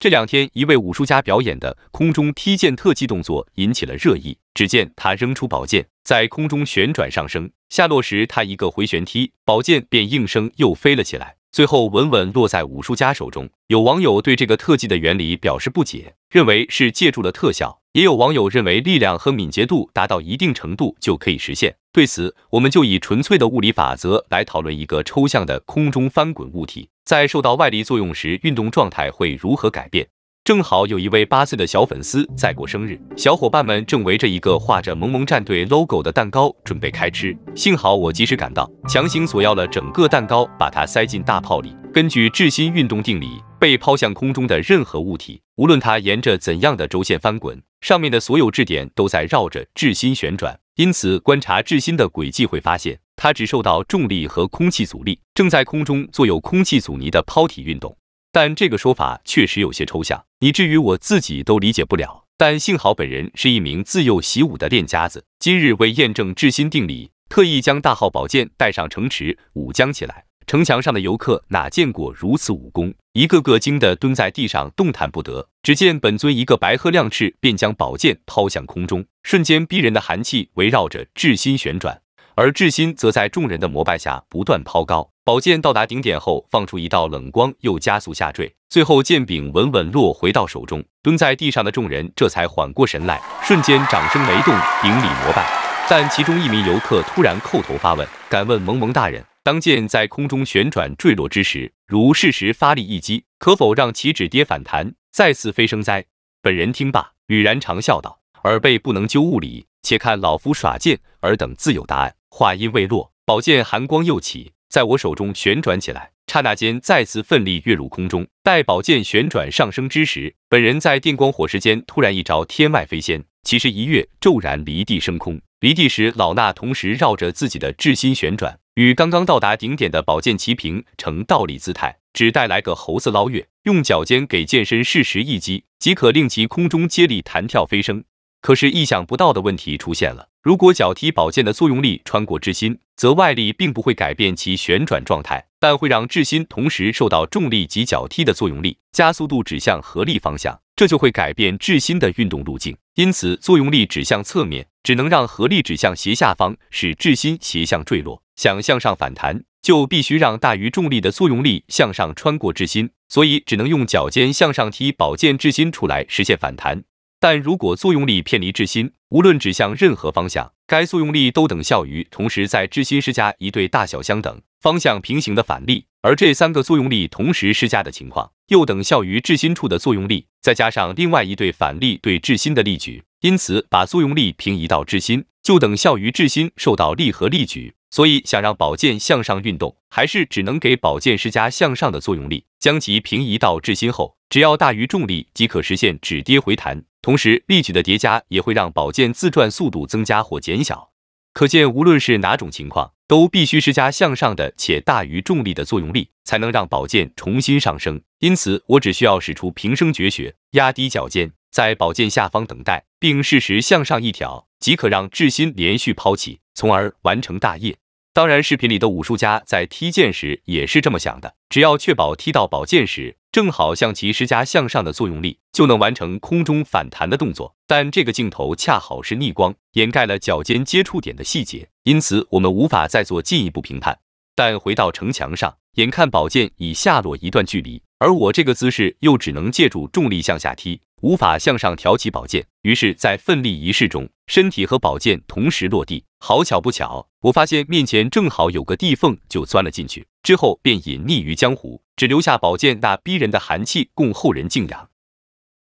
这两天，一位武术家表演的空中踢剑特技动作引起了热议。只见他扔出宝剑，在空中旋转上升，下落时他一个回旋踢，宝剑便应声又飞了起来，最后稳稳落在武术家手中。有网友对这个特技的原理表示不解，认为是借助了特效。也有网友认为，力量和敏捷度达到一定程度就可以实现。对此，我们就以纯粹的物理法则来讨论一个抽象的空中翻滚物体，在受到外力作用时，运动状态会如何改变？正好有一位八岁的小粉丝在过生日，小伙伴们正围着一个画着萌萌战队 logo 的蛋糕准备开吃，幸好我及时赶到，强行索要了整个蛋糕，把它塞进大炮里。根据质心运动定理。被抛向空中的任何物体，无论它沿着怎样的轴线翻滚，上面的所有质点都在绕着质心旋转。因此，观察质心的轨迹会发现，它只受到重力和空气阻力，正在空中做有空气阻尼的抛体运动。但这个说法确实有些抽象，以至于我自己都理解不了。但幸好本人是一名自幼习武的练家子，今日为验证质心定理，特意将大号宝剑带上城池武将起来。城墙上的游客哪见过如此武功？一个个惊得蹲在地上动弹不得。只见本尊一个白鹤亮翅，便将宝剑抛向空中，瞬间逼人的寒气围绕着至心旋转，而至心则在众人的膜拜下不断抛高。宝剑到达顶点后，放出一道冷光，又加速下坠，最后剑柄稳稳落回到手中。蹲在地上的众人这才缓过神来，瞬间掌声雷动，顶礼膜拜。但其中一名游客突然叩头发问：“敢问萌萌大人？”当剑在空中旋转坠落之时，如适时发力一击，可否让其止跌反弹，再次飞升哉？本人听罢，语然长笑道：“耳背不能究物理，且看老夫耍剑，尔等自有答案。”话音未落，宝剑寒光又起，在我手中旋转起来。刹那间，再次奋力跃入空中。待宝剑旋转上升之时，本人在电光火石间突然一招天外飞仙，其实一跃骤然离地升空。离地时，老衲同时绕着自己的至心旋转。与刚刚到达顶点的宝剑齐平，呈倒立姿态，只带来个猴子捞月，用脚尖给剑身适时一击，即可令其空中接力弹跳飞升。可是意想不到的问题出现了：如果脚踢宝剑的作用力穿过质心，则外力并不会改变其旋转状态，但会让质心同时受到重力及脚踢的作用力，加速度指向合力方向，这就会改变质心的运动路径。因此，作用力指向侧面，只能让合力指向斜下方，使质心斜向坠落。想向上反弹，就必须让大于重力的作用力向上穿过质心，所以只能用脚尖向上踢宝剑质心出来实现反弹。但如果作用力偏离质心，无论指向任何方向，该作用力都等效于同时在质心施加一对大小相等、方向平行的反力，而这三个作用力同时施加的情况又等效于质心处的作用力再加上另外一对反力对质心的力矩。因此，把作用力平移到质心，就等效于质心受到力和力矩。所以想让宝剑向上运动，还是只能给宝剑施加向上的作用力，将其平移到至心后，只要大于重力即可实现止跌回弹。同时力矩的叠加也会让宝剑自转速度增加或减小。可见无论是哪种情况，都必须施加向上的且大于重力的作用力，才能让宝剑重新上升。因此我只需要使出平生绝学，压低脚尖，在宝剑下方等待，并适时向上一挑，即可让至心连续抛起，从而完成大业。当然，视频里的武术家在踢剑时也是这么想的：只要确保踢到宝剑时，正好向其施加向上的作用力，就能完成空中反弹的动作。但这个镜头恰好是逆光，掩盖了脚尖接触点的细节，因此我们无法再做进一步评判。但回到城墙上，眼看宝剑已下落一段距离，而我这个姿势又只能借助重力向下踢。无法向上挑起宝剑，于是，在奋力一试中，身体和宝剑同时落地。好巧不巧，我发现面前正好有个地缝，就钻了进去。之后便隐匿于江湖，只留下宝剑那逼人的寒气，供后人敬仰。